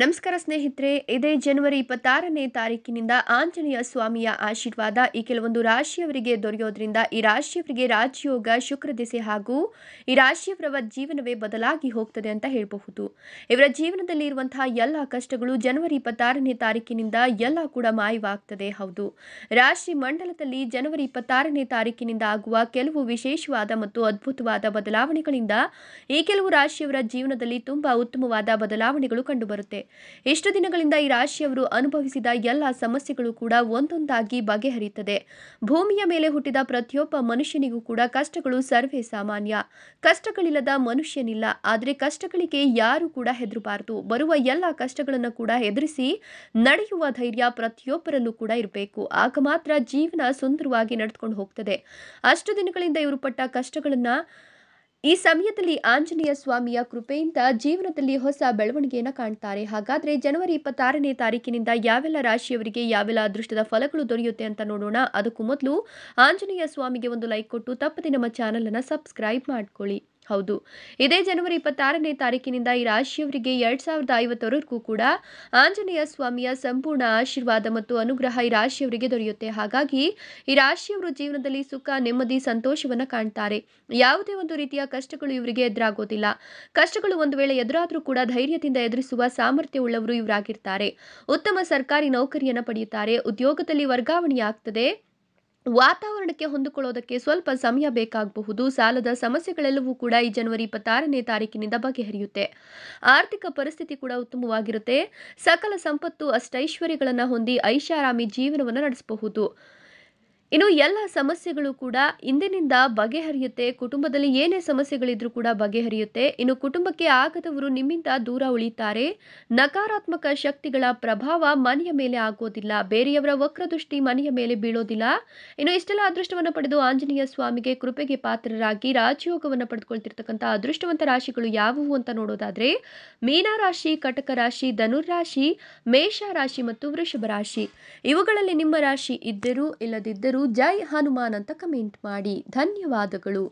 ನಮಸ್ಕಾರ ಸ್ನೇಹಿತರೆ ಇದೇ ಜನವರಿ ಇಪ್ಪತ್ತಾರನೇ ತಾರೀಕಿನಿಂದ ಆಂಜನೇಯ ಸ್ವಾಮಿಯ ಆಶೀರ್ವಾದ ಈ ಕೆಲವೊಂದು ರಾಶಿಯವರಿಗೆ ದೊರೆಯೋದ್ರಿಂದ ಈ ರಾಶಿಯವರಿಗೆ ರಾಜಯೋಗ ಶುಕ್ರ ದಿಸೆ ಹಾಗೂ ಈ ರಾಶಿಯವರ ಜೀವನವೇ ಬದಲಾಗಿ ಹೋಗ್ತದೆ ಅಂತ ಹೇಳಬಹುದು ಇವರ ಜೀವನದಲ್ಲಿ ಇರುವಂತಹ ಎಲ್ಲ ಕಷ್ಟಗಳು ಜನವರಿ ಇಪ್ಪತ್ತಾರನೇ ತಾರೀಕಿನಿಂದ ಎಲ್ಲ ಕೂಡ ಮಾಯವಾಗ್ತದೆ ಹೌದು ರಾಶಿ ಮಂಡಲದಲ್ಲಿ ಜನವರಿ ಇಪ್ಪತ್ತಾರನೇ ತಾರೀಕಿನಿಂದ ಆಗುವ ಕೆಲವು ವಿಶೇಷವಾದ ಮತ್ತು ಅದ್ಭುತವಾದ ಬದಲಾವಣೆಗಳಿಂದ ಈ ಕೆಲವು ರಾಶಿಯವರ ಜೀವನದಲ್ಲಿ ತುಂಬಾ ಉತ್ತಮವಾದ ಬದಲಾವಣೆಗಳು ಕಂಡುಬರುತ್ತೆ ಇಷ್ಟು ದಿನಗಳಿಂದ ಈ ರಾಶಿಯವರು ಅನುಭವಿಸಿದ ಎಲ್ಲ ಸಮಸ್ಯೆಗಳು ಕೂಡ ಒಂದೊಂದಾಗಿ ಬಗೆಹರಿಯುತ್ತದೆ ಭೂಮಿಯ ಮೇಲೆ ಹುಟ್ಟಿದ ಪ್ರತಿಯೊಬ್ಬ ಮನುಷ್ಯನಿಗೂ ಕೂಡ ಕಷ್ಟಗಳು ಸರ್ವೇ ಸಾಮಾನ್ಯ ಕಷ್ಟಗಳಿಲ್ಲದ ಮನುಷ್ಯನಿಲ್ಲ ಆದರೆ ಕಷ್ಟಗಳಿಗೆ ಯಾರು ಕೂಡ ಹೆದರಬಾರದು ಬರುವ ಎಲ್ಲ ಕಷ್ಟಗಳನ್ನು ಕೂಡ ಎದುರಿಸಿ ನಡೆಯುವ ಧೈರ್ಯ ಪ್ರತಿಯೊಬ್ಬರಲ್ಲೂ ಕೂಡ ಇರಬೇಕು ಆಗ ಮಾತ್ರ ಜೀವನ ಸುಂದರವಾಗಿ ನಡೆದುಕೊಂಡು ಹೋಗ್ತದೆ ಅಷ್ಟು ದಿನಗಳಿಂದ ಇವರು ಪಟ್ಟ ಕಷ್ಟಗಳನ್ನು ಈ ಸಮಯದಲ್ಲಿ ಆಂಜನೇಯ ಸ್ವಾಮಿಯ ಕೃಪೆಯಿಂದ ಜೀವನದಲ್ಲಿ ಹೊಸ ಬೆಳವಣಿಗೆಯನ್ನು ಕಾಣ್ತಾರೆ ಹಾಗಾದರೆ ಜನವರಿ ಇಪ್ಪತ್ತಾರನೇ ತಾರೀಕಿನಿಂದ ಯಾವೆಲ್ಲ ರಾಶಿಯವರಿಗೆ ಯಾವೆಲ್ಲ ಅದೃಷ್ಟದ ಫಲಗಳು ದೊರೆಯುತ್ತೆ ಅಂತ ನೋಡೋಣ ಅದಕ್ಕೂ ಮೊದಲು ಆಂಜನೇಯ ಸ್ವಾಮಿಗೆ ಒಂದು ಲೈಕ್ ಕೊಟ್ಟು ತಪ್ಪದೆ ನಮ್ಮ ಚಾನಲನ್ನು ಸಬ್ಸ್ಕ್ರೈಬ್ ಮಾಡಿಕೊಳ್ಳಿ ಹೌದು ಇದೇ ಜನವರಿ ಇಪ್ಪತ್ತಾರನೇ ತಾರೀಕಿನಿಂದ ಈ ರಾಶಿಯವರಿಗೆ ಎರಡ್ ಸಾವಿರದ ಐವತ್ತರವರೆಗೂ ಕೂಡ ಆಂಜನೇಯ ಸ್ವಾಮಿಯ ಸಂಪೂರ್ಣ ಆಶೀರ್ವಾದ ಮತ್ತು ಅನುಗ್ರಹ ಈ ರಾಶಿಯವರಿಗೆ ದೊರೆಯುತ್ತೆ ಹಾಗಾಗಿ ಈ ರಾಶಿಯವರು ಜೀವನದಲ್ಲಿ ಸುಖ ನೆಮ್ಮದಿ ಸಂತೋಷವನ್ನು ಕಾಣ್ತಾರೆ ಯಾವುದೇ ಒಂದು ರೀತಿಯ ಕಷ್ಟಗಳು ಇವರಿಗೆ ಎದುರಾಗೋದಿಲ್ಲ ಕಷ್ಟಗಳು ಒಂದು ವೇಳೆ ಎದುರಾದರೂ ಕೂಡ ಧೈರ್ಯದಿಂದ ಎದುರಿಸುವ ಸಾಮರ್ಥ್ಯ ಉಳ್ಳವರು ಇವರಾಗಿರ್ತಾರೆ ಉತ್ತಮ ಸರ್ಕಾರಿ ನೌಕರಿಯನ್ನು ಪಡೆಯುತ್ತಾರೆ ಉದ್ಯೋಗದಲ್ಲಿ ವರ್ಗಾವಣೆಯಾಗ್ತದೆ ವಾತಾವರಣಕ್ಕೆ ಹೊಂದಿಕೊಳ್ಳೋದಕ್ಕೆ ಸ್ವಲ್ಪ ಸಮಯ ಬೇಕಾಗಬಹುದು ಸಾಲದ ಸಮಸ್ಯೆಗಳೆಲ್ಲವೂ ಕೂಡ ಈ ಜನವರಿ ಇಪ್ಪತ್ತಾರನೇ ತಾರೀಕಿನಿಂದ ಬಗೆಹರಿಯುತ್ತೆ ಆರ್ಥಿಕ ಪರಿಸ್ಥಿತಿ ಕೂಡ ಉತ್ತಮವಾಗಿರುತ್ತೆ ಸಕಲ ಸಂಪತ್ತು ಅಷ್ಟೈಶ್ವರ್ಯಗಳನ್ನು ಹೊಂದಿ ಐಷಾರಾಮಿ ಜೀವನವನ್ನು ನಡೆಸಬಹುದು ಇನ್ನು ಎಲ್ಲ ಸಮಸ್ಯೆಗಳು ಕೂಡ ಇಂದಿನಿಂದ ಬಗೆಹರಿಯುತ್ತೆ ಕುಟುಂಬದಲ್ಲಿ ಏನೇ ಸಮಸ್ಯೆಗಳಿದ್ರೂ ಕೂಡ ಬಗೆಹರಿಯುತ್ತೆ ಇನ್ನು ಕುಟುಂಬಕ್ಕೆ ಆಗದವರು ನಿಮ್ಮಿಂದ ದೂರ ಉಳಿತಾರೆ ನಕಾರಾತ್ಮಕ ಶಕ್ತಿಗಳ ಪ್ರಭಾವ ಮನೆಯ ಮೇಲೆ ಆಗೋದಿಲ್ಲ ಬೇರೆಯವರ ವಕ್ರದೃಷ್ಟಿ ಮನೆಯ ಮೇಲೆ ಬೀಳೋದಿಲ್ಲ ಇನ್ನು ಇಷ್ಟೆಲ್ಲ ಅದೃಷ್ಟವನ್ನು ಪಡೆದು ಆಂಜನೇಯ ಸ್ವಾಮಿಗೆ ಕೃಪೆಗೆ ಪಾತ್ರರಾಗಿ ರಾಜಯೋಗವನ್ನು ಪಡೆದುಕೊಳ್ತಿರ್ತಕ್ಕಂಥ ಅದೃಷ್ಟವಂತ ರಾಶಿಗಳು ಯಾವುವು ಅಂತ ನೋಡೋದಾದ್ರೆ ಮೀನಾರಾಶಿ ಕಟಕ ರಾಶಿ ಧನುರಾಶಿ ಮೇಷ ರಾಶಿ ಮತ್ತು ವೃಷಭ ರಾಶಿ ಇವುಗಳಲ್ಲಿ ನಿಮ್ಮ ರಾಶಿ ಇದ್ದರೂ ಇಲ್ಲದಿದ್ದರೂ ಜೈ ಹನುಮಾನ್ ಅಂತ ಕಮೆಂಟ್ ಮಾಡಿ ಧನ್ಯವಾದಗಳು